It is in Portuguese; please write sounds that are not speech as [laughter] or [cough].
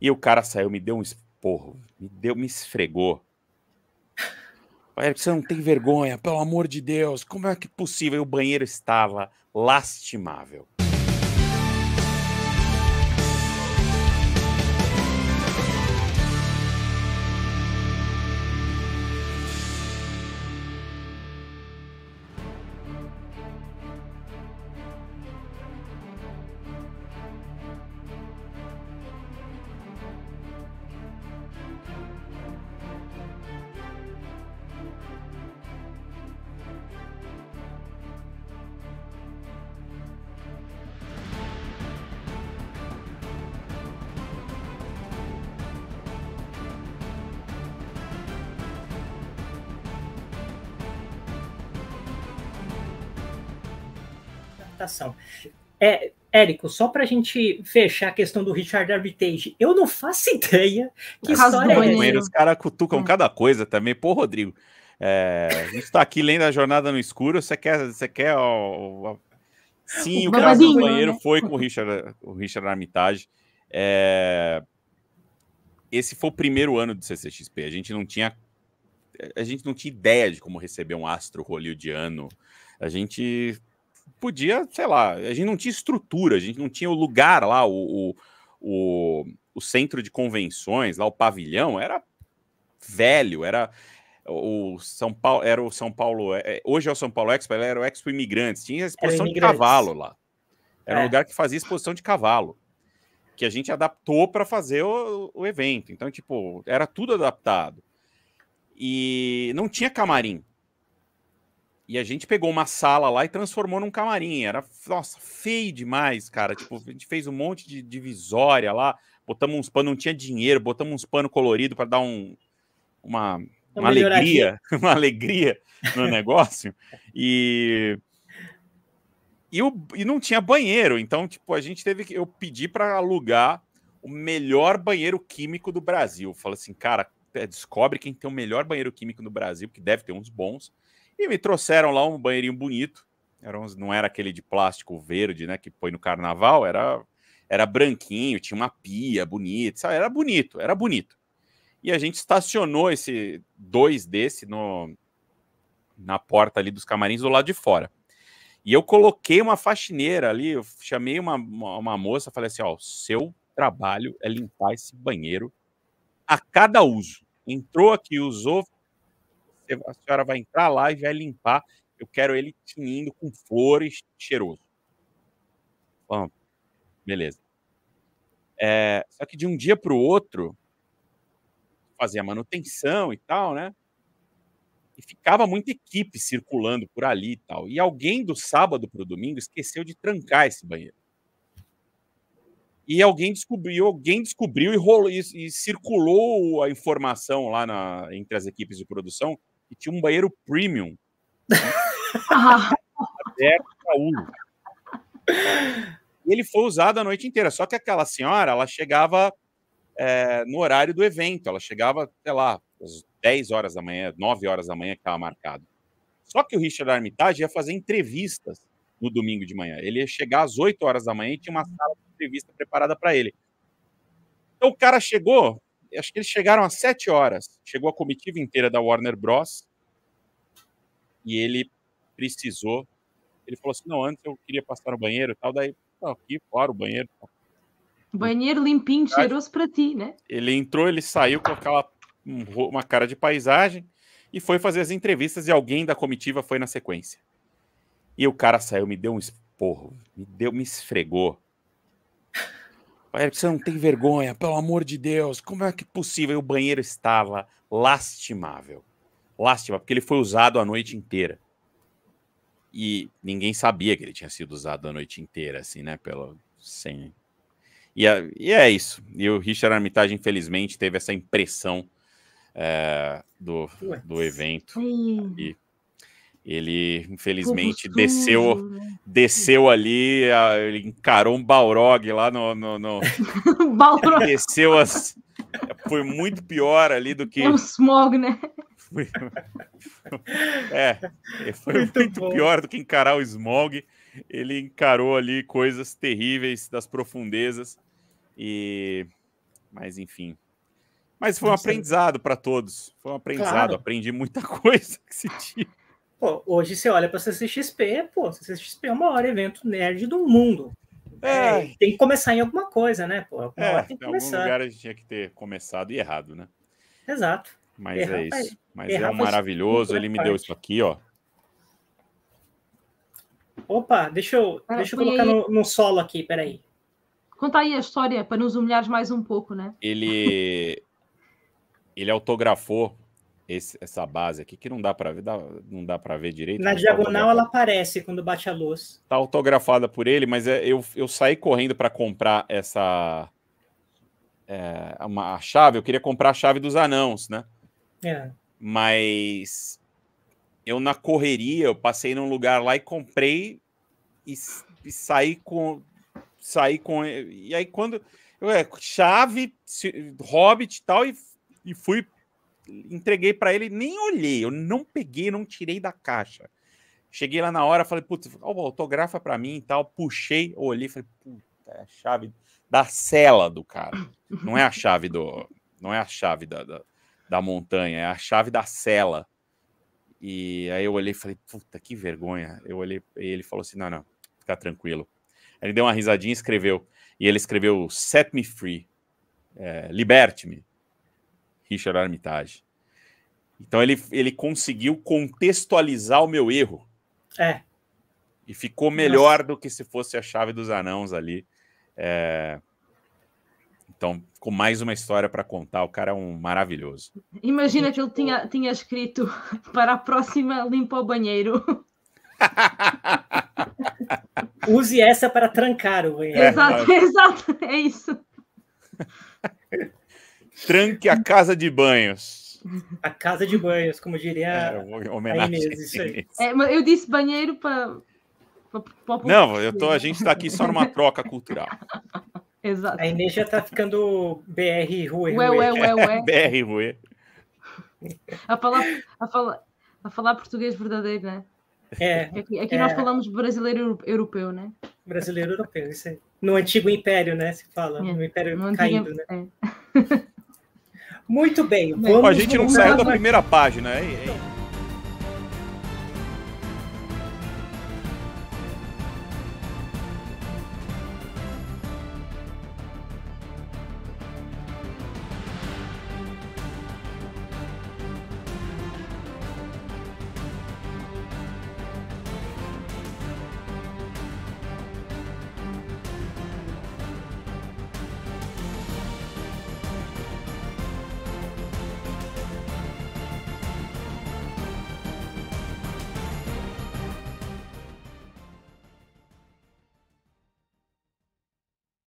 E o cara saiu, me deu um esporro, me deu, me esfregou. você não tem vergonha, pelo amor de Deus, como é que é possível? E o banheiro estava lastimável. adaptação. É, Érico, só para a gente fechar a questão do Richard Armitage, eu não faço ideia que é, história é essa. Os caras cutucam hum. cada coisa também. Pô, Rodrigo, é, a gente está aqui lendo a Jornada no Escuro, você quer, você quer ó, ó, Sim, o, o do banheiro né? foi com o Richard, o Richard Armitage. É... Esse foi o primeiro ano do CCXP. A gente não tinha a gente não tinha ideia de como receber um astro hollywoodiano. A gente podia, sei lá, a gente não tinha estrutura, a gente não tinha o lugar lá, o, o, o, centro de convenções, lá o pavilhão, era velho, era o São Paulo, era o São Paulo, é, é, hoje é o São Paulo Expo, era o Expo Imigrantes, tinha exposição de cavalo lá. Era é. um lugar que fazia exposição de cavalo, que a gente adaptou para fazer o, o evento. Então, tipo, era tudo adaptado. E não tinha camarim. E a gente pegou uma sala lá e transformou num camarim. Era, nossa, feio demais, cara. Tipo, a gente fez um monte de divisória lá, botamos uns panos, não tinha dinheiro, botamos uns panos coloridos para dar um, uma, uma alegria, [laughs] uma alegria no negócio. e e, o, e não tinha banheiro, então, tipo, a gente teve que. Eu pedi para alugar o melhor banheiro químico do Brasil. Falei assim, cara, é, descobre quem tem o melhor banheiro químico do Brasil, que deve ter uns bons, e me trouxeram lá um banheirinho bonito. Era uns, não era aquele de plástico verde, né? Que põe no carnaval, era, era branquinho, tinha uma pia bonita, sabe? Era bonito, era bonito. E a gente estacionou esse dois desse no, na porta ali dos camarins do lado de fora. E eu coloquei uma faxineira ali, eu chamei uma, uma, uma moça, falei assim: ó, o seu trabalho é limpar esse banheiro a cada uso. Entrou aqui, usou, a senhora vai entrar lá e vai limpar. Eu quero ele tinindo com flores, cheiroso. Bom, beleza. É, só que de um dia para o outro, fazia manutenção e tal, né? E ficava muita equipe circulando por ali e tal. E alguém do sábado para o domingo esqueceu de trancar esse banheiro. E alguém descobriu, alguém descobriu e, rolou, e, e circulou a informação lá na, entre as equipes de produção e tinha um banheiro premium. [laughs] aberto E Ele foi usado a noite inteira, só que aquela senhora, ela chegava é, no horário do evento, ela chegava, sei lá, às 10 horas da manhã, 9 horas da manhã que estava marcado. Só que o Richard Armitage ia fazer entrevistas no domingo de manhã. Ele ia chegar às 8 horas da manhã e tinha uma sala de entrevista preparada para ele. Então o cara chegou, acho que eles chegaram às sete horas. Chegou a comitiva inteira da Warner Bros. E ele precisou. Ele falou assim: não, antes eu queria passar no banheiro e tal. Daí, não, aqui fora o banheiro. Banheiro limpinho, cheiroso para ti, né? Ele entrou, ele saiu com aquela uma cara de paisagem e foi fazer as entrevistas e alguém da comitiva foi na sequência. E o cara saiu, me deu um esporro, me deu, me esfregou. Você não tem vergonha, pelo amor de Deus, como é que é possível? E o banheiro estava lastimável. Lástima, porque ele foi usado a noite inteira. E ninguém sabia que ele tinha sido usado a noite inteira, assim, né? Pelo. Sem... E, é, e é isso. E o Richard Armitage, infelizmente, teve essa impressão é, do, do evento. Hum. E ele, infelizmente, desceu né? desceu ali, ele encarou um Balrog lá no. no, no... [laughs] Balrog. Desceu as. Foi muito pior ali do que. É um smog, né? Foi... [laughs] é, foi muito, muito pior do que encarar o smog. Ele encarou ali coisas terríveis das profundezas. E. Mas, enfim, mas foi um aprendizado para todos. Foi um aprendizado. Claro. Aprendi muita [laughs] coisa se tinha. Pô, hoje você olha pra CCXP, pô, CCXP é o maior evento nerd do mundo. É. É, tem que começar em alguma coisa, né? Pô, alguma é, tem que em começar. algum lugar a gente tinha que ter começado e errado, né? Exato. Mas é isso. Mas é um maravilhoso. Ele me parte. deu isso aqui, ó. Opa, deixa eu, ah, deixa eu colocar no, no, solo aqui, peraí. Conta aí a história para nos humilhar mais um pouco, né? Ele ele autografou esse, essa base aqui que não dá para ver, dá, não dá para ver direito. Na né, tá diagonal ela aparece quando bate a luz. Tá autografada por ele, mas é, eu, eu saí correndo para comprar essa é, uma, a chave. Eu queria comprar a chave dos anãos, né? É. Mas eu na correria, eu passei num lugar lá e comprei e, e saí com saí com e aí quando eu, é, chave, hobbit e tal e, e fui entreguei para ele, nem olhei, eu não peguei, não tirei da caixa. Cheguei lá na hora, falei, putz, autografa para mim e tal, puxei, olhei, falei, puta, é a chave da cela do cara. Não é a chave do, não é a chave da, da, da montanha, é a chave da cela. E aí eu olhei e falei, puta, que vergonha. Eu olhei e ele falou assim, não, não, fica tranquilo. Ele deu uma risadinha e escreveu. E ele escreveu Set Me Free, é, Liberte-me. Richard Armitage. Então ele, ele conseguiu contextualizar o meu erro. É. E ficou melhor Nossa. do que se fosse a chave dos anãos ali. É... Então, ficou mais uma história para contar. O cara é um maravilhoso. Imagina que ele tinha, tinha escrito [laughs] para a próxima limpa o banheiro. [laughs] Use essa para trancar o banheiro. Exato, é, [laughs] exato, é isso. Tranque a casa de banhos. A casa de banhos, como diria é, homenagem a Inês. Isso aí. É, eu disse banheiro para. Não, eu tô, a gente está aqui só numa troca cultural. [laughs] Exato. A Inês já está ficando BR Rue. Ué, ué, ué, ué. [laughs] BR Rue. A falar, a, falar, a falar português verdadeiro, né? É. Aqui, aqui é... nós falamos brasileiro europeu, né? Brasileiro europeu, isso aí. No antigo império, né? Se fala. É. No império no caindo, antigo... né? É. [laughs] Muito bem. Vamos a gente não saiu da primeira página, é, é.